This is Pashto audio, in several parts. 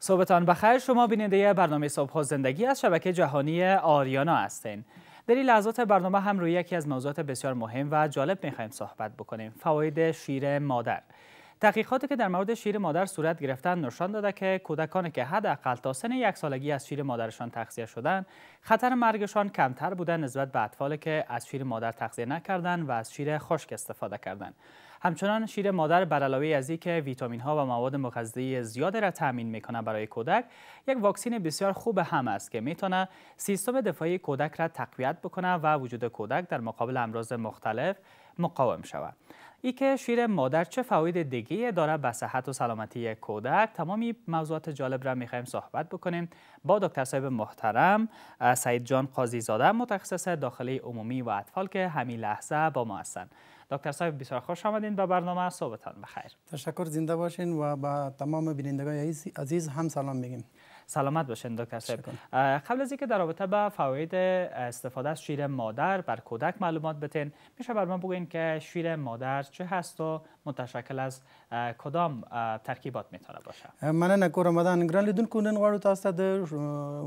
صحبتان بخیر شما بیننده برنامه صبح زندگی از شبکه جهانی آریانا هستین در این لحظات برنامه هم روی یکی از موضوعات بسیار مهم و جالب میخوایم صحبت بکنیم فواید شیر مادر تحقیقاتی که در مورد شیر مادر صورت گرفتن نشان داده که کودکانی که حداقل تا سن یک سالگی از شیر مادرشان تغذیه شدند، خطر مرگشان کمتر بوده نسبت به اطفالی که از شیر مادر تغذیه نکردند و از شیر خشک استفاده کردند همچنان شیر مادر برعلاوه از که ویتامین ها و مواد مغذی زیاد را تامین میکنه برای کودک یک واکسین بسیار خوب هم است که میتونه سیستم دفاعی کودک را تقویت بکنه و وجود کودک در مقابل امراض مختلف مقاوم شود ای که شیر مادر چه فواید دیگه داره به صحت و سلامتی کودک تمامی موضوعات جالب را میخوایم صحبت بکنیم با دکتر صاحب محترم سعید جان قاضی زاده متخصص داخلی عمومی و اطفال که همین لحظه با ما هستند دکتر صاحب بسیار خوش آمدین به برنامه صحبتان بخیر تشکر زنده باشین و به با تمام بینندگان عزیز هم سلام میگیم سلامت باشین دکتر صاحب قبل از اینکه در رابطه با فواید استفاده از شیر مادر بر کودک معلومات بتین میشه بر من بگوین که شیر مادر چه هست و متشکل از کدام ترکیبات میتونه باشه من نکور آمدن ګران لیدونکو نن غواړو تاسو ته د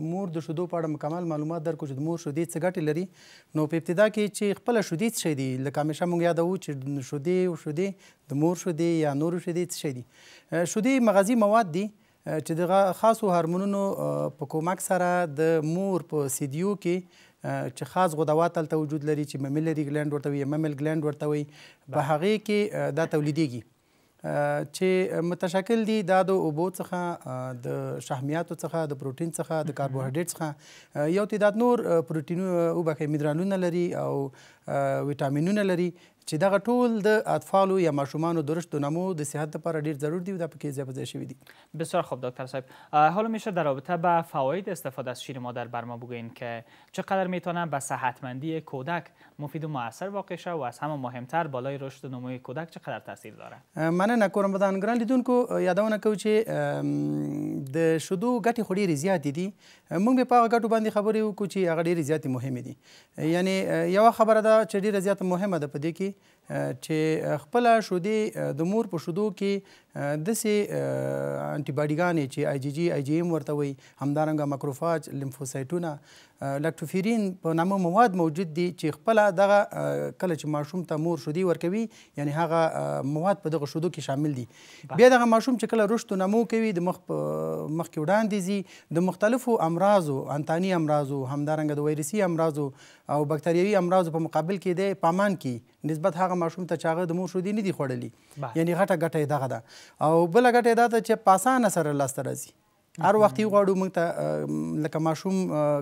مور د شیدو په اړه مکمل معلومات درکړو چې د مور شیدې څه ګټې لري نو په ابتدا کې چې خپل شیدې څه دي لکه همیشه موږ یادوو چې شیدې او شیدې د مور شیدې یا نور شیدې څه دي شیدې مغذي مواد دي چې دغه خاصو هورمونونو په کومک سره د مور په سیدیو کې چې خاص غدوات تل وجود لري چې ممیلری ګلند ورته وي ممیل ګلند ورته وي په هغه کې دا تولیدېږي چې متشکل دي دا د اوبو څخه د شحمیاتو څخه د پروتین څخه د کاربوهایډریټ څخه یو تعداد نور پروتینونه او بخې مینرالونه لري او وټامینونه لري چې دغه ټول د اطفالو یا ماشومانو درشت نمو د صحت لپاره ډیر ضرور دی او دا پکې ځای په ځای شوي دي بسیار خوب دکتر صاحب حالا میشه در رابطه با فواید استفاده از شیر مادر بر ما بگوین که چقدر میتونه به صحتمندی کودک مفید و موثر واقع شه و از همه مهمتر بالای رشد نموی کودک چقدر تاثیر داره من نکورم بدن ګران لیدونکو یادونه کوم چې د شیدو ګټې خو ډېرې زیاتې دي موږ به په هغه ګټو باندې خبرې وکړو چې هغه ډېرې زیاتې مهمې دي یعنی یوه خبره ده چې ډیره زیاته مهمه ده په دې کې چې خپل شودې د مور په شودو کې دسې انټي باډیګانې چې آی جی جی آی جی ایم ورته وي همدارنګه مکروفاج لیمفوسایټونه لکټوفیرین په نامه مواد موجود دي چې خپل دغه کله چې ماشوم ته مور شودي ورکوي یعنی هغه مواد په دغه شودو کې شامل دي بیا دغه ماشوم چې کله رشد نمو کوي د مخ مخ کې وړاندې زی د مختلفو امراضو انتانی امراضو همدارنګه د ویروسي امراضو او بکټریوي امراضو په مقابل کې د پامان کې نسبت هغه ماشوم ته چې هغه د مور شیدې نه دي خوړلي یعنی غټه ګټه یې دغه ده او بله ګټه یې دا ده چې په اسانه سره لاسته راځي هر وخت یې غواړو موږ ته لکه ماشوم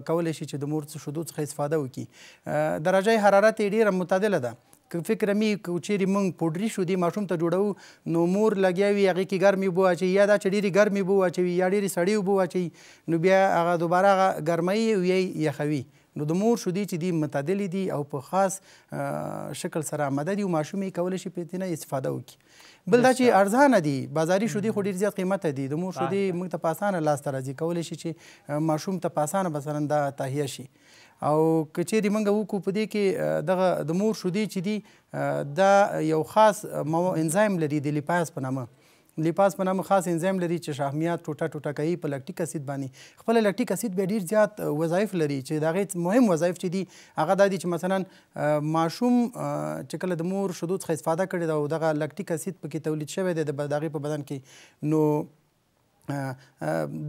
کولی شي چې د مور شیدو څخه استفاده وکړي درجه حرارت یې ډېره متعدله ده که فکر می کوچېری مونږ پودری شو دی ماشوم ته جوړو نو مور لګیاوي هغه کې ګرمي بو اچي یا دا چډيري ګرمي بو اچي یا ډيري سړی بو اچي نو بیا هغه دوباره هغه ګرمي وی یخوي نو د مور شیدې چې دي متعدلې دي او په خاص شکل سره آماده دي او ماشوم یې کولی شي پرې نه استفاده وکړي بل دا چې ارزانه دي بازاري شیدې خو ډېر زیات قیمته دي د مور شیدې موږ ته په اسانه لاسته راځي کولی شي چې ماشوم ته په اسانه مثلا دا تهیه شي او کچېرې موږ وکړو په دې کې دغه د مور شیدې چې دي دا یو خاص انزایم لري د لیپاس په نامه لیپاس په نامه خاص انزایم لري چې شحمیات ټوټه ټوټه کوي په لکټیک اسید باندې خپل لکټیک اسید به ډیر زیات وظایف لري چې دا غي مهم وظایف چې دي هغه د دې چې مثلا ماشوم چې کله د مور شدود څخه استفاده کړي دا دغه لکټیک اسید پکې تولید شوی دی د دغه په بدن کې نو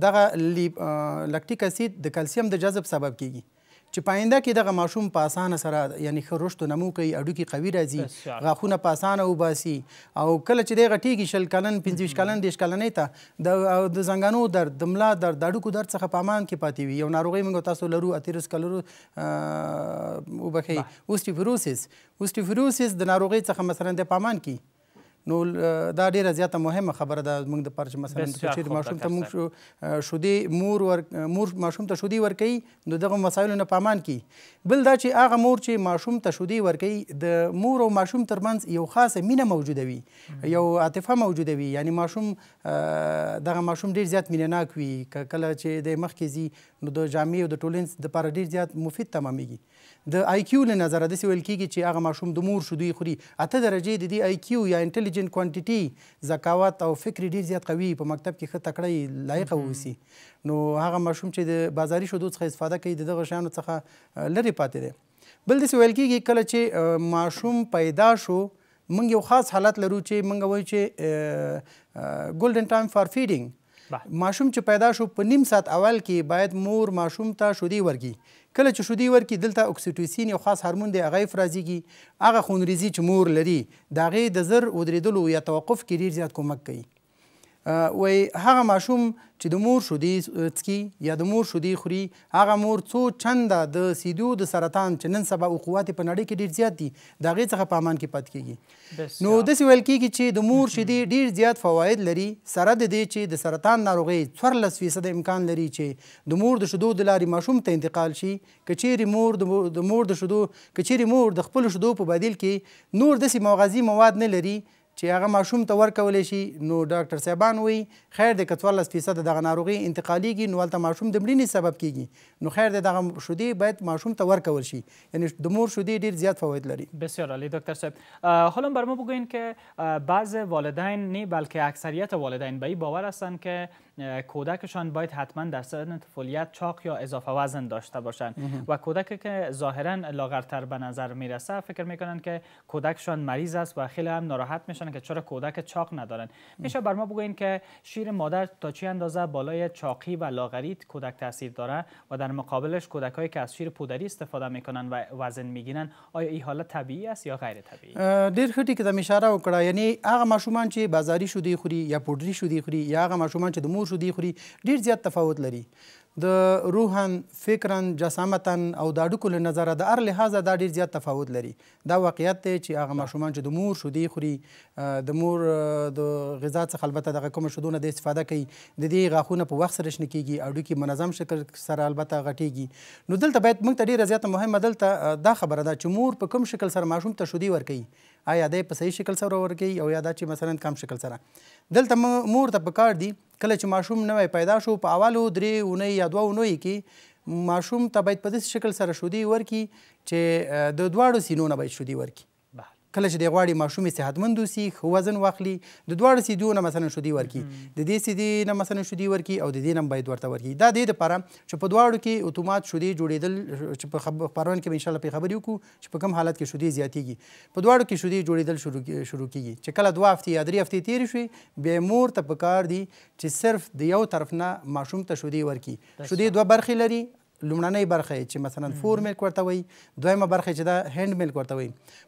دغه لکټیک اسید د کلسیم د جذب سبب کیږي چې پاینده کې دغه ماشوم په اسانه سره یعنی ښه رشد نمو کوي هډوکي قوي راځي غاښونه په اسانه وباسي او کله چې دی غټېږي شل کلن پنځه کلن دېرش کلنۍ ته د د زنګانو درد د ملا درد د هډوکو درد څخه په امان کې پاتې وي یو ناروغي موږ تاسو لرو اتیرس کلرو وبښئ اوسټیفروسس اوسټیفروسس د ناروغۍ څخه مثلا د په امان کې نو دا ډیره زیاته مهمه خبره ده موږ د پرچ مثلا چې ماشوم ته موږ شودي مور ور مور ماشوم ته شودي ورکي نو دغه مسایل نه پامان کی بل دا چې هغه مور چې ماشوم ته شودي ورکي د مور او ماشوم ترمنځ یو خاصه مینه موجوده وي یو عاطفه موجوده وي یعنی ماشوم دغه ماشوم ډیر زیات مینناک وي کله چې د مخکې زی نو د جامعې او د ټولنې د پر ډیر زیات مفید تمامېږي د آی کیو له نظره د سویل کیږي چې هغه ماشوم د مور شودي خوري اته درجه د دې آی کیو یا انټلی انټیلیجنت کوانټیټي ذکاوت او فکر ډیر زیات قوي په مکتب کې ښه تکړه لایق اوسي نو هغه مشوم چې د بازاري شودو څخه استفاده کوي دغه شیانو څخه لري پاتې دی بل داسې ویل کېږي کله چې ماشوم پیدا شو موږ یو خاص حالت لرو چې موږ وایو چې ګولډن ټایم فار فیډینګ ماشوم چې پیدا شو په نیم ساعت اول کې باید مور ماشوم ته شودي ورکړي کله چې شودي ورکړي دلته اکسیټوسین یو خاص هورمون دی هغه افرازیږي هغه خونریزي چې مور لري د هغې د زر ودرېدلو یا توقف کې ډېر زیات کومک کوي وای هغه ماشوم چې د مور شیدې څکي یا د مور شیدې خوري هغه مور څو چنده د سیدو د سرطان چې نن سبا عقوبات په نړۍ کې ډېر زیات دي د هغې څخه په امان کې پاتې کیږي نو داسې ویل کیږي چې د مور شیدې ډېر زیات فواید لري سره د دې چې د سرطان ناروغۍ څوارلس فیصده امکان لري چې د مور د شیدو د لارې ماشوم ته انتقال شي که چیرې مور د مور د شیدو که چیرې مور د خپلو شیدو په بدیل کې نور داسې مغذي مواد نه لري چې هغه ماشوم ته ورکول شي نو ډاکټر صاحبان وایي خیر دی که څوارلس فیصده دغه ناروغي انتقالیږي نو هلته ماشوم د مړینې سبب کیږي نو خیر دی دغه شیدې باید ماشوم ته ورکول شي یعنی د مور شیدې ډېر زیات فواید لري بسیار عالی دکتر صاحب حالا بر ما بگوین که بعض والدین نه بلکه اکثریت والدین به این باور هستند که کودکشان باید حتما در سن طفولیت چاق یا اضافه وزن داشته باشند و کودک که ظاهرا لاغرتر به نظر میرسه فکر میکنن که کودکشان مریض است و خیلی هم ناراحت میشن که چرا کودک چاق ندارن میشه بر ما بگوین که شیر مادر تا چی اندازه بالای چاقی و لاغری کودک تاثیر داره و در مقابلش کودکایی که از شیر پودری استفاده میکنن و وزن میگیرن آیا این حالت طبیعی است یا غیر طبیعی دیر که که اشاره وکړه یعنی هغه ماشومان بازاری یا پودری یا ماشومان شیدې خوري ډیر زیات تفاوت لري د روحن فکرن جسامتن او د اډوکو له نظره د هر لحاظه دا ډیر زیات تفاوت لري دا واقعیت دی چې هغه ماشومان چې د مور شیدې خوري د مور د غذا څخه البته دغه کومه شیدونه د استفاده کوي د دې غاښونه په وخت سره شنه کیږي اډوکي منظم شکل سره البته غټیږي نو دلته باید موږ ته ډیره زیاته مهمه دلته دا خبره ده چې مور په کوم شکل سره ماشوم ته شیدې ورکوي آیا دی په صحیح شکل سره ورکوي او یا دا چې مثلا کم شکل سره دلته مور ته پکار دی کله چې ماشوم نوې پیدا شو په اولو درې اونۍ یا دوه اونۍ کې ماشوم ته باید په داسې شکل سره شودي ورکړي چې د دواړو سینو نه باید شودي ورکړي کله چې دی غواړي ماشوم صحتمند وسی خو وزن واخلي د دواړو سیدو نه مثلا شودي ورکی د دې سیدې نه مثلا شودي ورکی او د دې نه باید ورته ورکی دا د لپاره چې په دواړو کې اتومات شودي جوړیدل چې په خبرون کې ان شاء الله په خبرې وکړو چې په کوم حالت کې شودي زیاتیږي په دواړو کې شودي جوړیدل شروع شروع کیږي چې کله دوه هفته یا درې هفته تیر شي به مور ته پکار دی چې صرف د یو طرف نه ماشوم ته شودي ورکی شودي دوه برخې لري لومړنۍ برخه چې مثلا فور میلک ورته وي دویمه برخه چې دا هند میلک ورته وي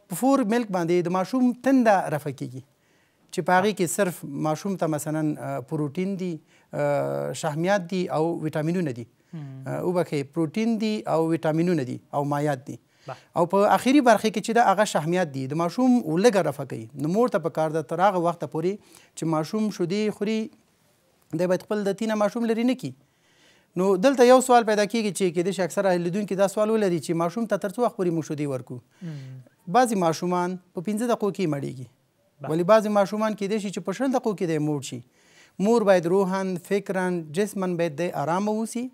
په فور میلک باندې د ماشوم تنده رفع کیږي چې په هغې کې صرف ماشوم ته مثلا پروټین دي شحمیات دي او ویټامینونه دي وبښئ پروټین دي او ویټامینونه دي او مایات دي او په اخیری برخه کې چې دا هغه شحمیات دي د ماشوم ولګه رفع کوي نو مور ته پکار ده تر هغه وخته پورې چې ماشوم شیدې خوري دی باید خپل د تینه ماشوم لرې نه کړي نو دلته یو سوال پیدا کیږي چې کې د شکسر اهلیدون کې دا سوال ولري چې ماشوم ته ترڅو خپل مشودي ورکو بعضی ماشومان په 15 دقیقو کې مړیږي ولی بعضی ماشومان کې د شي چې په 10 دقیقو کې د موړ شي مور باید روحان فکران جسمن باید د آرام ووسی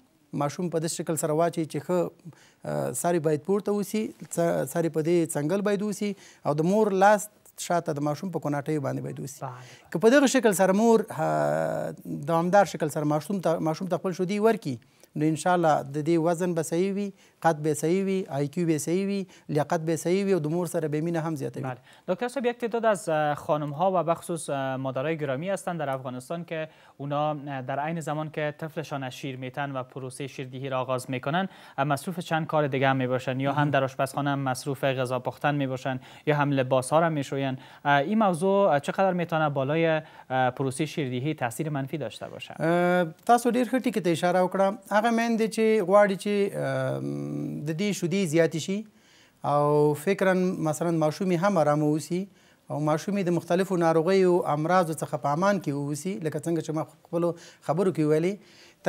ماشوم په دې شکل سره واچي چې ښه ساری باید پورته وسی ساری په دې څنګل باید وسی او د مور لاس شاته د ماشوم په کوناټیو باندې باید وسی که په دغه شکل سره مور دوامدار شکل سره ماشوم ته ماشوم ته خپل شودي ورکړي نو ان شاء د دې وزن به صحیح وي قد به صحیح وی آی کیو به صحیح وی لیاقت به صحیح وی او د سره به مینه هم زیاته وی بله. دکتر صاحب یک تعداد از خانم ها و بخصوص مادرای گرامی هستند در افغانستان که اونا در عین زمان که طفلشان شیر میتن و پروسه شیردهی را آغاز میکنن مصروف چند کار دیگه هم میباشن یا هم در آشپزخانه مصروف غذا پختن میباشن یا هم لباس ها را میشوین این موضوع چقدر میتونه بالای پروسه شیردهی تاثیر منفی داشته باشه تاسو ډیر خټی که اشاره وکړه هغه میندې چې غواړي چې د دې شیدې زیاتې شي او فکرا مثلا ماشومې هم ارامه اوسي او ماشومې د مختلفو ناروغیو امراضو څخه په امان کې اوسي لکه څنګه چې ما خپلو خبرو کې ویلې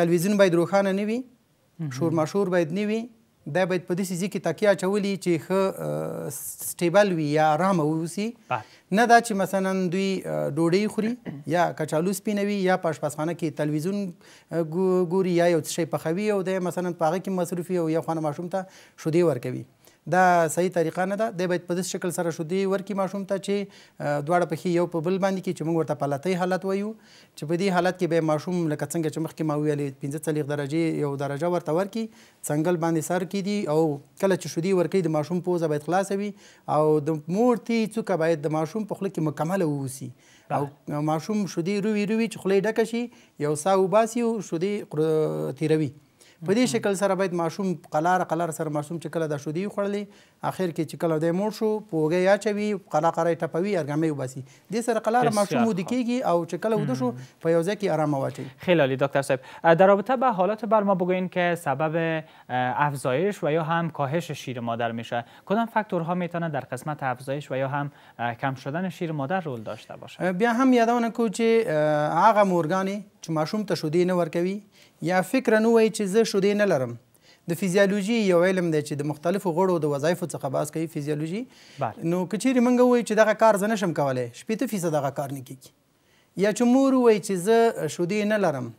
تلویزیون باید روښانه نه وي شور ماشور باید نه وي دا باید په داسې ځای کې تکیه اچولي چې ښه سټیبل وي یا ارامه واوسي نه دا چې مثلا دوی ډوډۍ خوري یا کچالو سپینوي یا په اشپزخانه کې تلویزیون ګوري یا یو څه شی پخوي او دی مثلا په هغه کې مصروف وي او یو خانه ماشوم ته شیدې ورکوي دا صحیح طریقه نه ده د باید په داس شکل سره شودي ورکی ماشوم ته چې دواړه پخې یو په بل باندې کې چې موږ ورته پلاتي حالت وایو چې په دې حالت کې به ماشوم لکه څنګه چې مخکې ما ویلې 45 درجه یو درجه ورته ورکی څنګل باندې سر کې دي او کله چې شودي ورکی د ماشوم پوزه باید خلاص وي او د مورتي څوک باید د ماشوم په خله کې مکمل ووسی او ماشوم شودي روي روي چې خله ډکه شي یو سا وباسي او شودي تیروي په دې شکل سره باید ماشوم قلار قلار سره ماشوم چې کله د شودي خوړلې اخر کې چې کله دی مور شو پوګه یا چوي قلا ټپوي ارګمې وباسي دې سره قلار ماشوم ود کیږي او چې کله ود شو په یو کې آرام واچي خیلی دکتر صاحب در رابطه به حالات بر ما بگوین که سبب افزایش و یا هم کاهش شیر مادر میشه کدام فاکتورها میتونه در قسمت افزایش و یا هم کم شدن شیر مادر رول داشته باشه بیا هم یادونه کو چې هغه مورګانی چې ماشوم ته شیدې نه ورکوي یا فکر نه وایي چې زه شیدې نه لرم د فیزیولوژي یو علم دی چې د مختلفو غړو د وظایفو څخه باز کوي فیزیولوژي نو که چیرې موږ وایو چې دغه کار زه نشم کولی شپېته فیصد دغه کار نه کېږي یا چې مور وایي چې زه شیدې نه لرم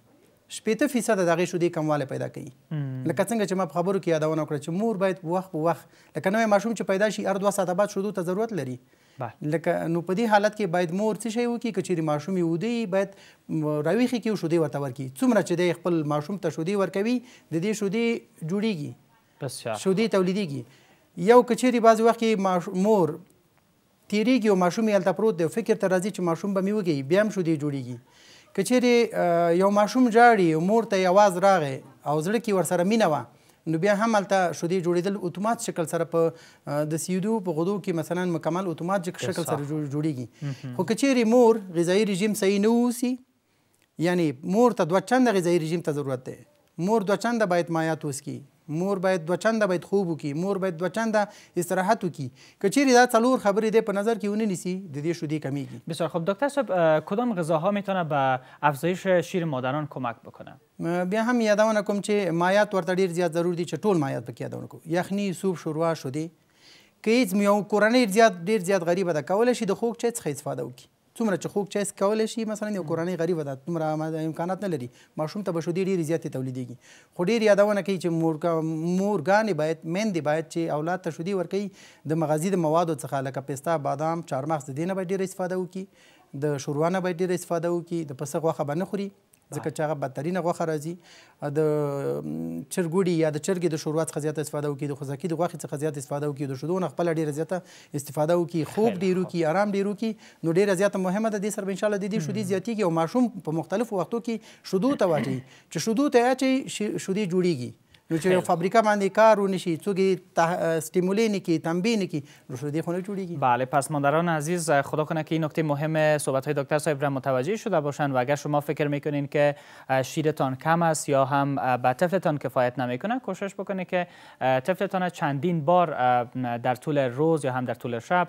شپېته فیصده د هغې شیدې کموالی پیدا کوي لکه څنګه چې ما په خبرو کې یادونه وکړه چې مور باید وخت په وخت لکه نوی ماشوم چې پیدا شي هر دوه ساعته بعد شیدو ته ضرورت لري لکه نو په دې حالت کې باید مور څه شی وکړي که چیرې ماشوم یې وده باید راویښې کړي او شیدې ورته ورکړي څومره چې دی خپل ماشوم ته شیدې ورکوي د دې شیدې جوړېږي شیدې تولیدېږي یو که چیرې بعضې وخت کې مور تیریږي او ماشوم یې هلته پروت دی فکر ته راځي چې ماشوم به مې وږی بیا هم شیدې جوړېږي که چیرې یو ماشوم ژاړي مور ته یې اواز راغی او زړه کې ورسره مینه وه نو بیا هم هلته شیدې جوړېدل اتومات شکل سره په د سیودو په غدو کې مثلا مکمل اتومات شکل سره جوړېږي خو که چیرې مور غذایي رژیم صحیح نه واوسي یعنی مور ته دوه چنده غذایي رژیم ته ضرورت دی مور دوه چنده باید مایات وڅکي مور باید دوه چنده باید خوب وکړي مور باید دوه چنده استراحت وکړي که چیرې دا څلور خبرې دی په نظر کې ونه نیسي د دې شودې کمیږي بسیار خب دکتر صاحب کدام غذاها میتونه به افزایش شیر مادران کمک بکنه بیا هم یادونه کوم چې مایات ورته ډیر زیات ضرور دي چې ټول مایات پکې یادونه کوو یخني سوپ شوروا شودې که هیڅ یو کورنۍ زیات ډیر زیات غریبه ده کولی شي د خوږ چای څخه استفاده وکړي څومره چې خوږ چای څکولی شي مثلا یو کورنۍ غریبه ده دومره امکانات نه لري ماشوم ته به شیدې ډېرې زیاتې تولیدېږي خو ډېر یادونه کوي چې مورګانې باید میندې باید چې اولاد ته شیدې ورکوي د مغذي د موادو څخه لکه پستا بادام چارمغز د دې نه باید ډېره استفاده وکړي د شوروا نه باید ډېره استفاده وکړي د پسه غوښه به نه خوري ځکه چې هغه بدترینه غوښه راځي د چرګوړي یا د چرګې د شوروا څخه زیاته استفاده وکړي د خوسکي د غوښې څخه زیاته استفاده وکړي د شیدو نه خپله ډېره زیاته استفاده وکړي خوب ډېر وکړي ارام ډېر وکړي نو ډېره زیاته مهمه ده دې سره به انشاءالله د دې شیدې زیاتېږي او ماشوم په مختلفو وختو کې شیدو ته واچوي چې شیدو ته اچوي شیدې جوړېږي نو چې یو فابریکه باندې کار ونشي څوک استیمولی نکی تنبیه نکی خونه جوړیږي بله پس مادران عزیز خدا کنه که این نکته مهم صحبت های دکتر صاحب را متوجه شده باشن و اگر شما فکر میکنین که شیرتان کم است یا هم به طفلتان کفایت نمیکنه کوشش بکنه که طفلتان چندین بار در طول روز یا هم در طول شب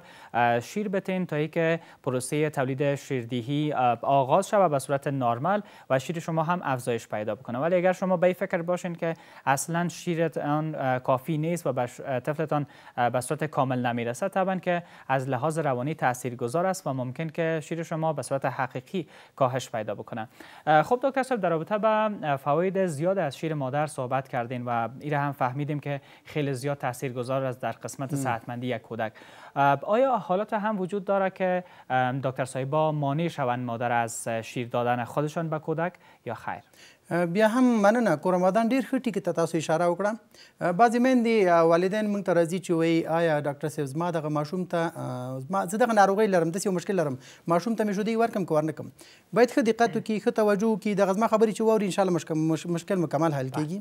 شیر بتین تا که پروسه تولید شیردهی آغاز شود به صورت نرمال و شیر شما هم افزایش پیدا بکنه ولی اگر شما به فکر باشین که اصلا اصلا شیر آن کافی نیست و طفلتان به صورت کامل نمیرسد طبعا که از لحاظ روانی تاثیرگذار است و ممکن که شیر شما به صورت حقیقی کاهش پیدا بکنه خب دکتر صاحب در رابطه به فواید زیاد از شیر مادر صحبت کردین و ایره هم فهمیدیم که خیلی زیاد تاثیرگذار است در قسمت صحتمندی یک کودک آیا حالات هم وجود دارد که دکتر سایبا مانع شوند مادر از شیر دادن خودشان به کودک یا خیر بیا هم مننه کورمادان ډیر ښه ټکی ته تاسو اشاره وکړه بعضی میندې والدین موږ ته راځي چې وایي آیا ډاکټر صاحب زما دغه ماشوم ته ما زه دغه ناروغي لرم داسې یو مشکل لرم ماشوم ته مې شودی ورکم که ورنه کم باید ښه دقت وکړي ښه توجه وکړي دغه زما خبرې چې واوري انشاءالله مشکل مکمل حل کیږي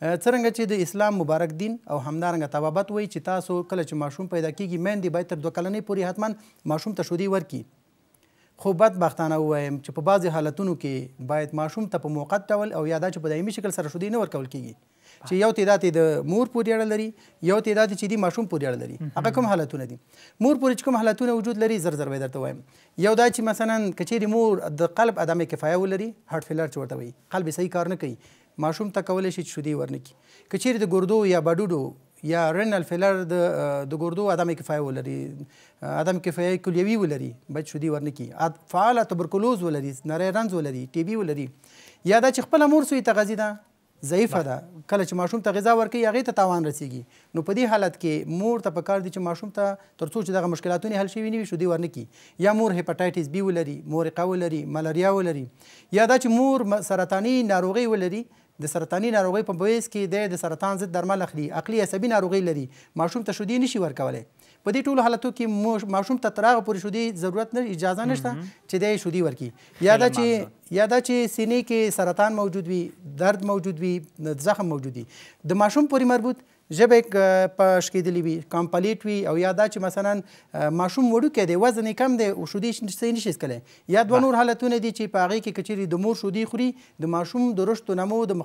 څرنګه چې د اسلام مبارک دین او همدارنګه طبابت وایي چې تاسو کله چې ماشوم پیدا کیږي میندې دی باید تر دوه کلنۍ پورې حتما ماشوم ته شودي ورکړي خو بدبختانه ووایم چې په بعضې حالتونو کې باید ماشوم ته په موقت ډول او یا دا چې په دایمي شکل سره شودي نه ورکول کېږي چې یو تعداد د مور پورې اړه لري یو تعداد چې دی ماشوم پورې اړه لري هغه کوم حالتونه دي مور پورې چې کوم حالتونه وجود لري زر زر به درته وایم یو دا چې مثلا کچېرې مور د قلب عدم کفایه ولري هارټ فیلر چې ورته وایي قلب صحیح کار نه کوي ماشوم ته کولی شي چې شودي ورنکړي که چیرې د ګردو یا بډوډو یا رنل فیلر د د ګردو عدم کفایه ولري عدم کفایه کلیوي ولري بد شدي ورنکي فعال تبرکلوز ولري نری رنز ولري ټي بي ولري یا دا چې خپل مور سوی تغذی ده ضعیفه ده کله چې ماشوم ته غذا ورکوي هغې ته تاوان رسیږي نو په دې حالت کې مور ته پکار دي چې ماشوم ته تر څو چې دغه مشکلاتونه حل شوي نه وي شودي ورنکي یا مور هپټایټس بي ولري مورقه ولري ملاریا ولري یا دا چې مور سرطاني ناروغي ولري د سرطاني ناروغۍ په بویس کې دی د سرطان ضد درمل اخلي عقلي عصبي ناروغۍ لري ماشوم ته شیدې نشي ورکولی په دې ټولو حالتو کې ماشوم ته تر هغه پورې شیدې ضرورت نه اجازه نشته چې دی شیدې ورکړي یا دا چې یا دا چې سینې کې سرطان موجود وي درد موجود وي زخم موجود وي د ماشوم پورې مربوط ژبه په شکېدلې وي کمپلیټ وي او یا دا چې مثلا ماشوم وړوکی دی وزن یې کم دی او شیدې څه نشي څکلی یا دوه نور حالتونه دي چې په هغې کې که چېرې د مور شیدې خوري د ماشوم د رشد نمو د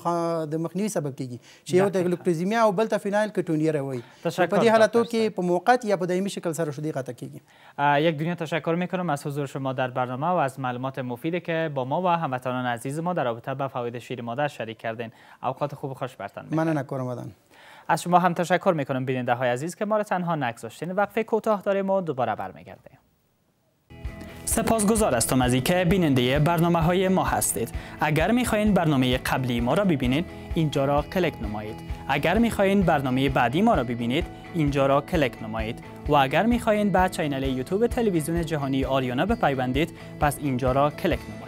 مخنیوي سبب کېږي چې یو ته ګلوکوزیمیا او بل ته فینایل کټونیره وایي په دې حالتو کې په موقت یا په دایمي شکل سره شیدې قطع کېږي یک دنیا تشکر میکنم از حضور شما در برنامه و از معلومات مفیدی که با ما و هموطنان عزیز ما در رابطه با فواید شیر مادر شریک کردین اوقات خوب و خوش برتان مننه کارم از شما هم تشکر میکنم بیننده های عزیز که ما را تنها نگذاشتین وقفه کوتاه داریم و دوباره برمیگردیم سپاسگزار هستم از که بیننده برنامه های ما هستید اگر میخواین برنامه قبلی ما را ببینید اینجا را کلک نمایید اگر میخواین برنامه بعدی ما را ببینید اینجا را کلک نمایید و اگر میخواین به چینل یوتیوب تلویزیون جهانی آریانا بپیوندید پس اینجا را کلیک نمایید